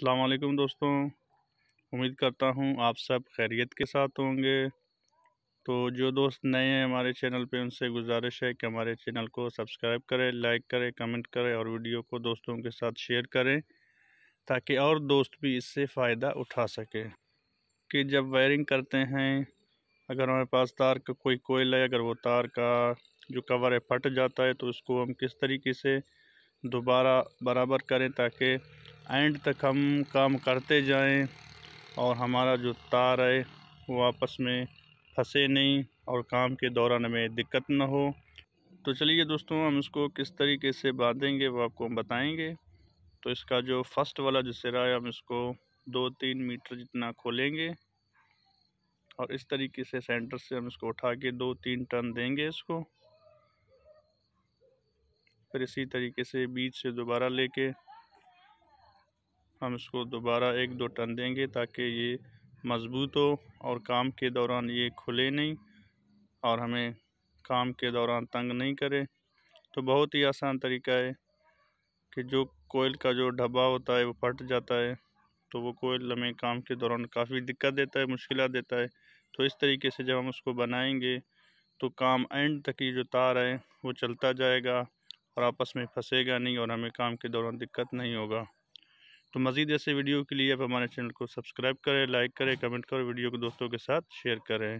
अल्लाम दोस्तों उम्मीद करता हूँ आप सब खैरियत के साथ होंगे तो जो दोस्त नए हैं हमारे चैनल पे उनसे गुजारिश है कि हमारे चैनल को सब्सक्राइब करें लाइक करें कमेंट करें और वीडियो को दोस्तों के साथ शेयर करें ताकि और दोस्त भी इससे फ़ायदा उठा सकें कि जब वायरिंग करते हैं अगर हमारे पास तार का कोई कोयल है अगर वो तार का जो कवर है फट जाता है तो उसको हम किस तरीके से दोबारा बराबर करें ताकि एंड तक हम काम करते जाएं और हमारा जो तार है वो आपस में फंसे नहीं और काम के दौरान हमें दिक्कत ना हो तो चलिए दोस्तों हम इसको किस तरीके से बांधेंगे वो आपको हम बताएँगे तो इसका जो फर्स्ट वाला जो सिरा है हम इसको दो तीन मीटर जितना खोलेंगे और इस तरीके से सेंटर से हम इसको उठा के दो तीन टर्न देंगे इसको फिर इसी तरीके से बीच से दोबारा लेके हम इसको दोबारा एक दो टन देंगे ताकि ये मज़बूत हो और काम के दौरान ये खुले नहीं और हमें काम के दौरान तंग नहीं करे तो बहुत ही आसान तरीका है कि जो कोयल का जो डब्बा होता है वो फट जाता है तो वो कोयल हमें काम के दौरान काफ़ी दिक्कत देता है मुश्किल देता है तो इस तरीके से जब हम उसको बनाएंगे तो काम एंड तक ये जो तार है वो चलता जाएगा और आपस में फंसेगा नहीं और हमें काम के दौरान दिक्कत नहीं होगा तो मज़ीद ऐसे वीडियो के लिए आप हमारे चैनल को सब्सक्राइब करें लाइक करें कमेंट करें वीडियो को दोस्तों के साथ शेयर करें